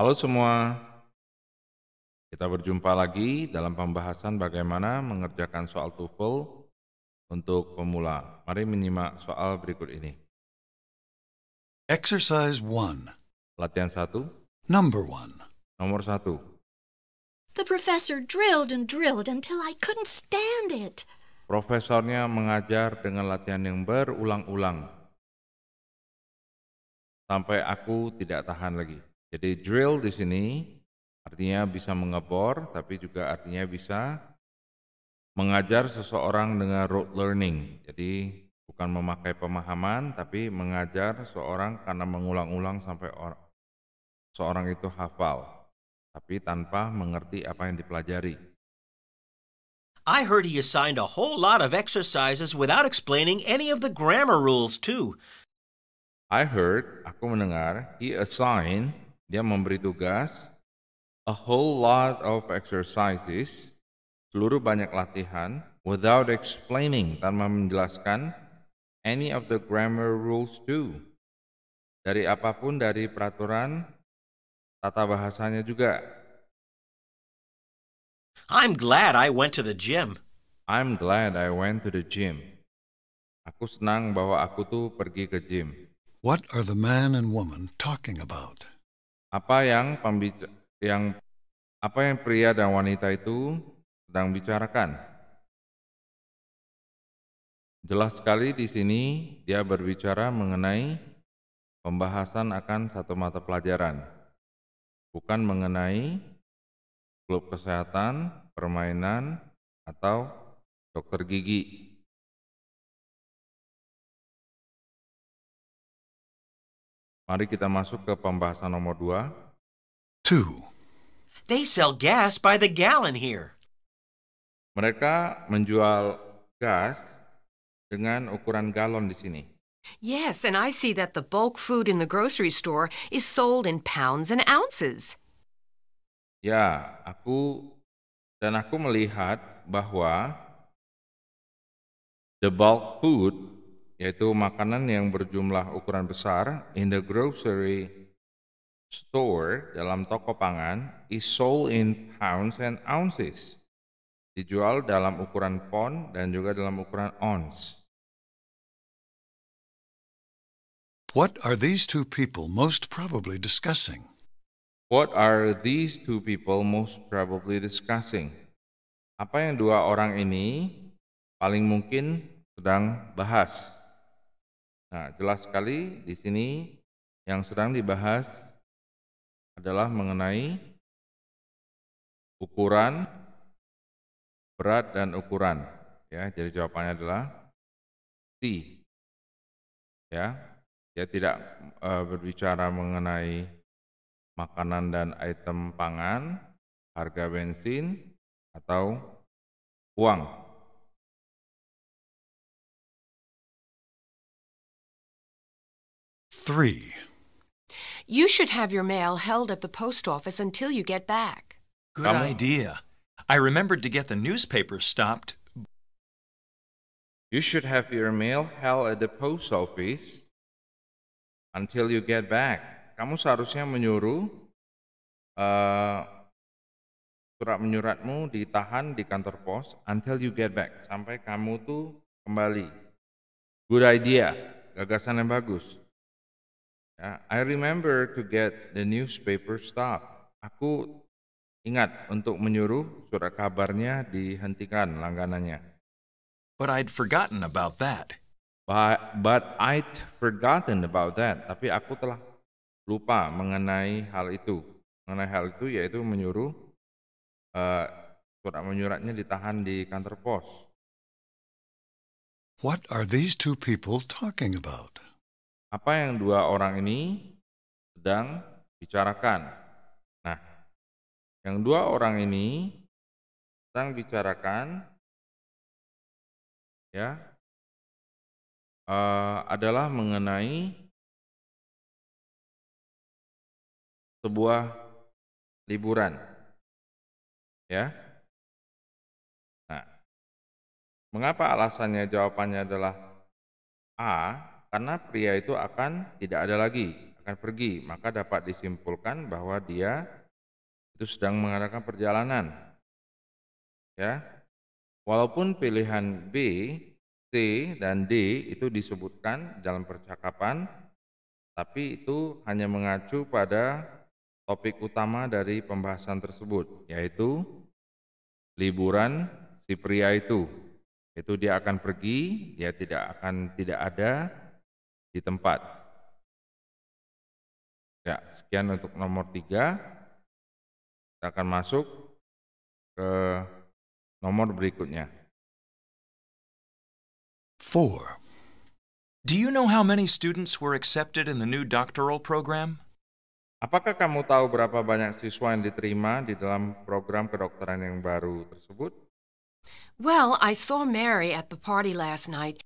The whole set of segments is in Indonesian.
Halo semua, kita berjumpa lagi dalam pembahasan bagaimana mengerjakan soal TOEFL untuk pemula. Mari menyimak soal berikut ini. Exercise 1. Latihan satu, Number 1. Nomor satu. The professor drilled and drilled until I couldn't stand it. Profesornya mengajar dengan latihan yang berulang-ulang sampai aku tidak tahan lagi. Jadi drill di sini artinya bisa mengebor, tapi juga artinya bisa mengajar seseorang dengan road learning. Jadi bukan memakai pemahaman, tapi mengajar seseorang karena mengulang-ulang sampai orang, seorang itu hafal, tapi tanpa mengerti apa yang dipelajari. I heard he assigned a whole lot of exercises without explaining any of the grammar rules too. I heard, aku mendengar, he assigned dia memberi tugas a whole lot of exercises, seluruh banyak latihan, without explaining, tanpa menjelaskan, any of the grammar rules too. Dari apapun dari peraturan tata bahasanya juga. I'm glad I went to the gym. I'm glad I went to the gym. Aku senang bahwa aku tuh pergi ke gym. What are the man and woman talking about? apa yang yang apa yang pria dan wanita itu sedang bicarakan. Jelas sekali di sini dia berbicara mengenai pembahasan akan satu mata pelajaran, bukan mengenai klub kesehatan, permainan, atau dokter gigi. Mari kita masuk ke pembahasan nomor 2. 2. They sell gas by the gallon here. Mereka menjual gas dengan ukuran galon di sini. Yes, and I see that the bulk food in the grocery store is sold in pounds and ounces. Ya, aku dan aku melihat bahwa the bulk food yaitu makanan yang berjumlah ukuran besar in the grocery store dalam toko pangan is sold in pounds and ounces. Dijual dalam ukuran pound dan juga dalam ukuran ounce. What are these two people most probably discussing? What are these two people most probably discussing? Apa yang dua orang ini paling mungkin sedang bahas? Nah, jelas sekali di sini yang sedang dibahas adalah mengenai ukuran berat dan ukuran ya jadi jawabannya adalah T ya ya tidak e, berbicara mengenai makanan dan item pangan harga bensin atau uang 3. You should have your mail held at the post office until you get back. Good idea. I remembered to get the newspaper stopped. You should have your mail held at the post office until you get back. Kamu seharusnya menyuruh uh, surat menyuratmu ditahan di kantor pos until you get back sampai kamu tuh kembali. Good idea, gagasan yang bagus. Nah, I remember to get the newspaper stop. Aku ingat untuk menyuruh surat kabarnya dihentikan langganannya. But I'd forgotten about that. But, but I'd forgotten about that. Tapi aku telah lupa mengenai hal itu. Mengenai hal itu yaitu menyuruh uh, surat menyuratnya ditahan di kantor pos. What are these two people talking about? apa yang dua orang ini sedang bicarakan. Nah, yang dua orang ini sedang bicarakan ya uh, adalah mengenai sebuah liburan. Ya. Nah, mengapa alasannya jawabannya adalah A karena pria itu akan tidak ada lagi, akan pergi, maka dapat disimpulkan bahwa dia itu sedang mengadakan perjalanan. Ya. Walaupun pilihan B, C dan D itu disebutkan dalam percakapan, tapi itu hanya mengacu pada topik utama dari pembahasan tersebut, yaitu liburan si pria itu. Itu dia akan pergi, dia tidak akan tidak ada, di tempat. Ya, sekian untuk nomor tiga. Kita akan masuk ke nomor berikutnya. Four. Do you know how many students were accepted in the new doctoral program? Apakah kamu tahu berapa banyak siswa yang diterima di dalam program kedokteran yang baru tersebut? Well, I saw Mary at the party last night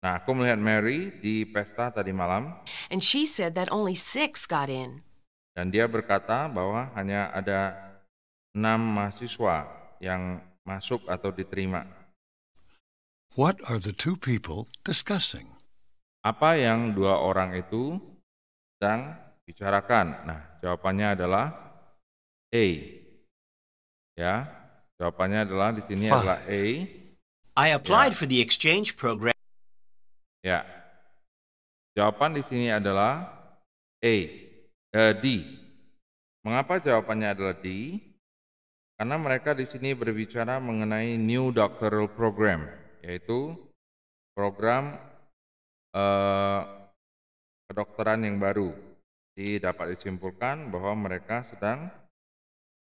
Nah, aku melihat Mary di pesta tadi malam. And she said that only six got in. Dan dia berkata bahwa hanya ada enam mahasiswa yang masuk atau diterima. What are the two people discussing? Apa yang dua orang itu sedang bicarakan? Nah, jawabannya adalah A. Ya, jawabannya adalah di sini Five. adalah A. I applied ya. for the exchange program. Ya. Jawaban di sini adalah E, eh, D. Mengapa jawabannya adalah D? Karena mereka di sini berbicara mengenai new doctoral program, yaitu program eh, kedokteran yang baru. Jadi dapat disimpulkan bahwa mereka sedang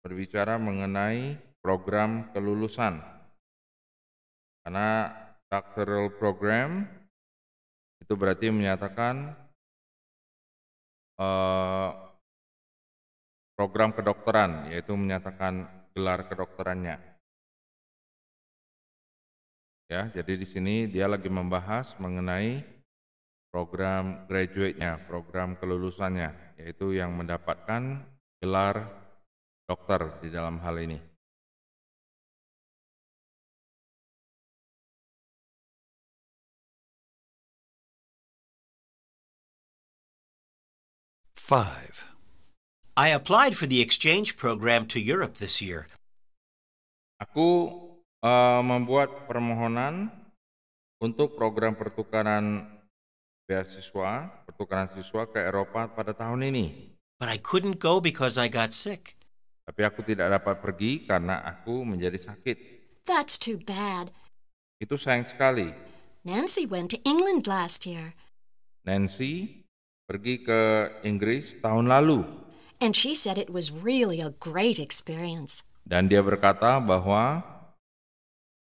berbicara mengenai program kelulusan. Karena doctoral program itu berarti menyatakan uh, program kedokteran, yaitu menyatakan gelar kedokterannya. Ya, jadi di sini dia lagi membahas mengenai program graduate-nya, program kelulusannya, yaitu yang mendapatkan gelar dokter di dalam hal ini. 5. I applied for the exchange program to Europe this year. Aku uh, membuat permohonan untuk program pertukaran beasiswa, pertukaran siswa ke Eropa pada tahun ini. But I couldn't go because I got sick. Tapi aku tidak dapat pergi karena aku menjadi sakit. That's too bad. Itu sayang sekali. Nancy went to England last year. Nancy pergi ke Inggris tahun lalu. And she said it was really a great experience. Dan dia berkata bahwa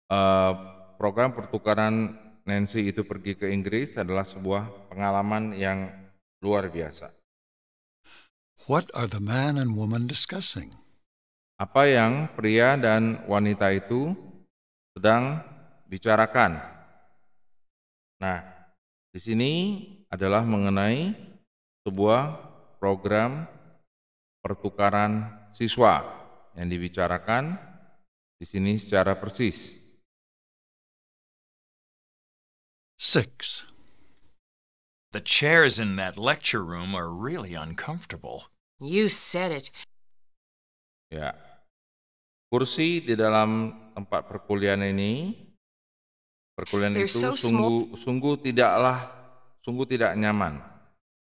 uh, program pertukaran Nancy itu pergi ke Inggris adalah sebuah pengalaman yang luar biasa. What are the man and woman discussing? Apa yang pria dan wanita itu sedang bicarakan? Nah, di sini adalah mengenai sebuah program pertukaran siswa yang dibicarakan di sini secara persis. 6. The chairs in that lecture room are really uncomfortable. You said it. Ya. Kursi di dalam tempat perkuliahan ini perkuliahan They're itu so sungguh small. sungguh tidaklah sungguh tidak nyaman.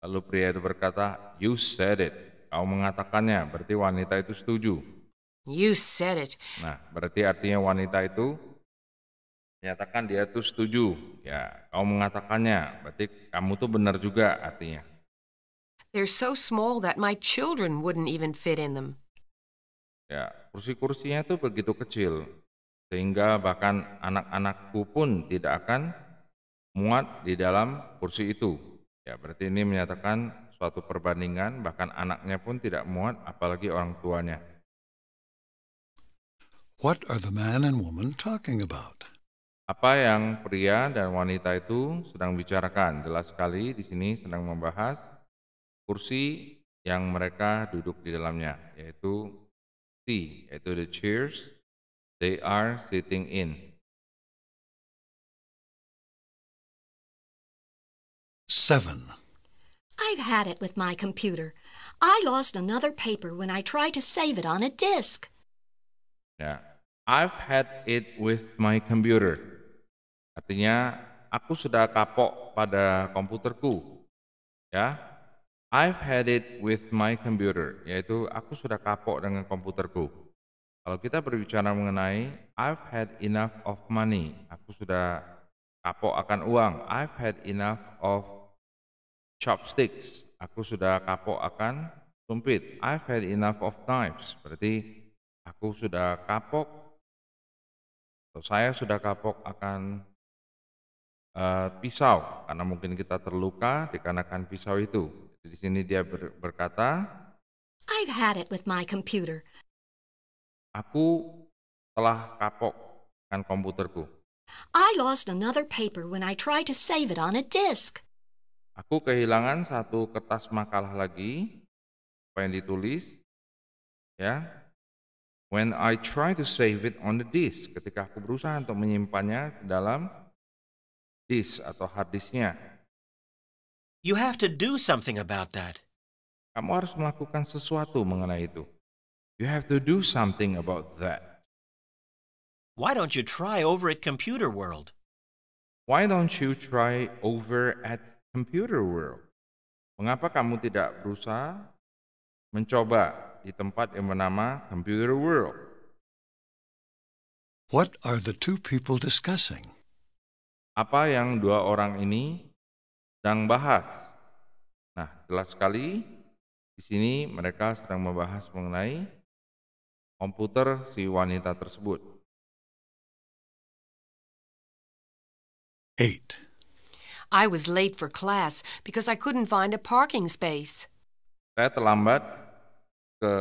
Lalu pria itu berkata, You said it. Kau mengatakannya, berarti wanita itu setuju. You said it. Nah, berarti artinya wanita itu menyatakan dia itu setuju. Ya, kau mengatakannya, berarti kamu tuh benar juga artinya. They're so small that my children wouldn't even fit in them. Ya, kursi-kursinya tuh begitu kecil sehingga bahkan anak-anakku pun tidak akan muat di dalam kursi itu. Ya, berarti ini menyatakan suatu perbandingan bahkan anaknya pun tidak muat apalagi orang tuanya. What are the man and woman talking about? Apa yang pria dan wanita itu sedang bicarakan? Jelas sekali di sini sedang membahas kursi yang mereka duduk di dalamnya, yaitu T, yaitu the chairs they are sitting in. 7. I've had it with my computer. I lost another paper when I tried to save it on a disk. Ya, I've had it with my computer. Artinya, aku sudah kapok pada komputerku. Ya, I've had it with my computer, yaitu aku sudah kapok dengan komputerku. Kalau kita berbicara mengenai I've had enough of money, aku sudah kapok akan uang. I've had enough of chopsticks. Aku sudah kapok akan sumpit. I've had enough of knives. Berarti aku sudah kapok atau saya sudah kapok akan uh, pisau karena mungkin kita terluka dikarenakan pisau itu. Di sini dia ber berkata, I've had it with my computer. Aku telah kapok akan komputerku. I lost another paper when I tried to save it on a disk. Aku kehilangan satu kertas makalah lagi apa yang ditulis ya. When I try to save it on the disk, ketika aku berusaha untuk menyimpannya dalam disk atau hard disknya. You have to do something about that. Kamu harus melakukan sesuatu mengenai itu. You have to do something about that. Why don't you try over at Computer World? Why don't you try over at computer world. Mengapa kamu tidak berusaha mencoba di tempat yang bernama computer world? What are the two people discussing? Apa yang dua orang ini sedang bahas? Nah, jelas sekali di sini mereka sedang membahas mengenai komputer si wanita tersebut. 8. I was late for class because I couldn't find a parking space. Saya terlambat ke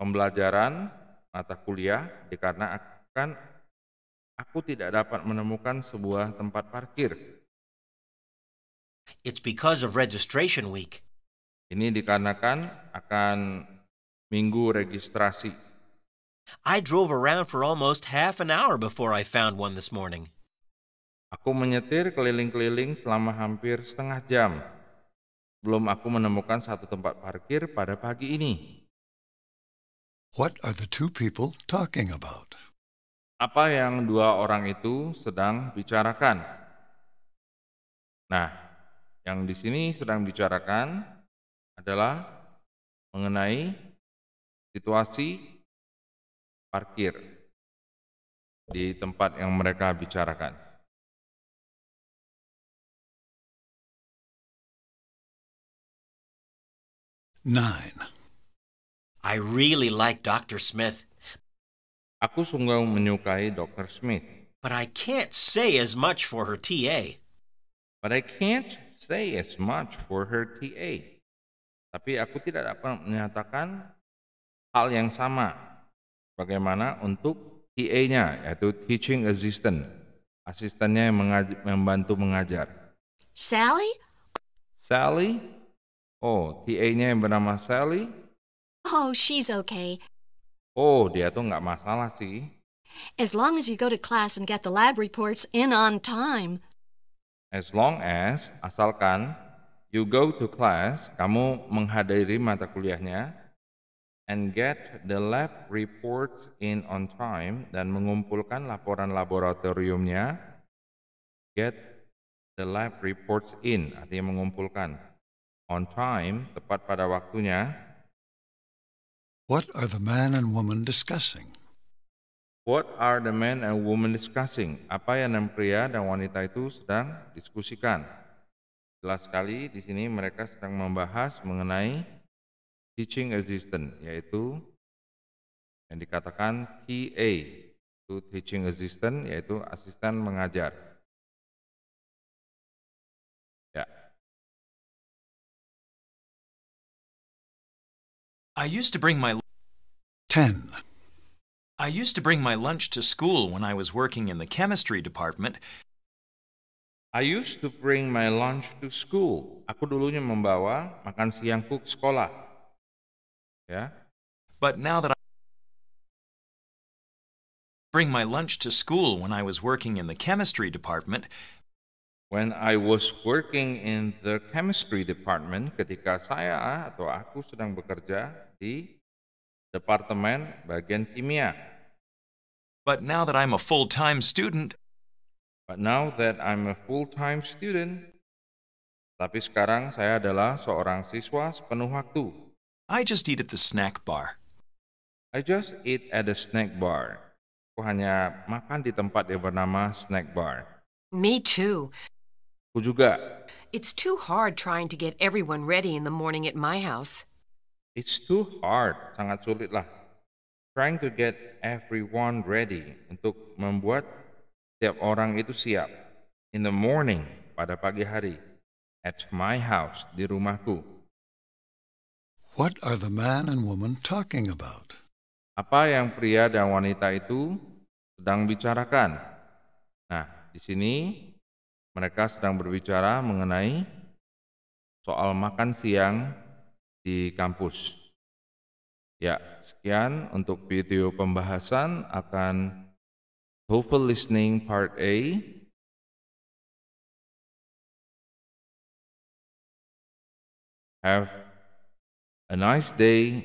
pembelajaran mata kuliah dikarenakan aku tidak dapat menemukan sebuah tempat parkir. It's because of registration week. Ini dikarenakan akan minggu registrasi. I drove around for almost half an hour before I found one this morning. Aku menyetir keliling-keliling selama hampir setengah jam. Belum aku menemukan satu tempat parkir pada pagi ini. What are the two people talking about? Apa yang dua orang itu sedang bicarakan? Nah, yang di sini sedang bicarakan adalah mengenai situasi parkir di tempat yang mereka bicarakan. 9. I really like Dr. Smith. Aku sungguh menyukai Dr. Smith. But I can't say as much for her TA. But I can't say as much for her TA. Tapi aku tidak dapat menyatakan hal yang sama bagaimana untuk TA-nya yaitu teaching assistant, asistennya yang mengaj- membantu mengajar. Sally? Sally Oh, TA-nya yang bernama Sally? Oh, she's okay. Oh, dia tuh nggak masalah sih. As long as you go to class and get the lab reports in on time. As long as, asalkan, you go to class, kamu menghadiri mata kuliahnya, and get the lab reports in on time, dan mengumpulkan laporan laboratoriumnya, get the lab reports in, artinya mengumpulkan on time, tepat pada waktunya. What are the man and woman discussing? What are the man and woman discussing? Apa yang dan pria dan wanita itu sedang diskusikan? Jelas sekali di sini mereka sedang membahas mengenai teaching assistant, yaitu yang dikatakan TA, itu teaching assistant, yaitu asisten mengajar. I used to bring my 10. I used to bring my lunch to school when I was working in the chemistry department. I used to bring my lunch to school. Aku dulunya membawa makan siangku ke sekolah. Ya. Yeah. But now that I bring my lunch to school when I was working in the chemistry department, When I was working in the chemistry department, ketika saya atau aku sedang bekerja di departemen bagian kimia. But now that I'm a full-time student, but now that I'm a full-time student, tapi sekarang saya adalah seorang siswa sepenuh waktu. I just eat at the snack bar. I just eat at the snack bar. Aku hanya makan di tempat yang bernama snack bar. Me too. Aku juga. It's too hard trying to get everyone ready in the morning at my house. It's too hard. Sangat sulit lah. Trying to get everyone ready. Untuk membuat setiap orang itu siap. In the morning. Pada pagi hari. At my house. Di rumahku. What are the man and woman talking about? Apa yang pria dan wanita itu sedang bicarakan? Nah, di sini mereka sedang berbicara mengenai soal makan siang di kampus. Ya, sekian untuk video pembahasan akan TOEFL Listening Part A. Have a nice day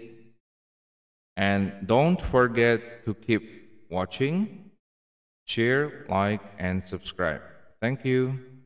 and don't forget to keep watching, share, like, and subscribe. Thank you.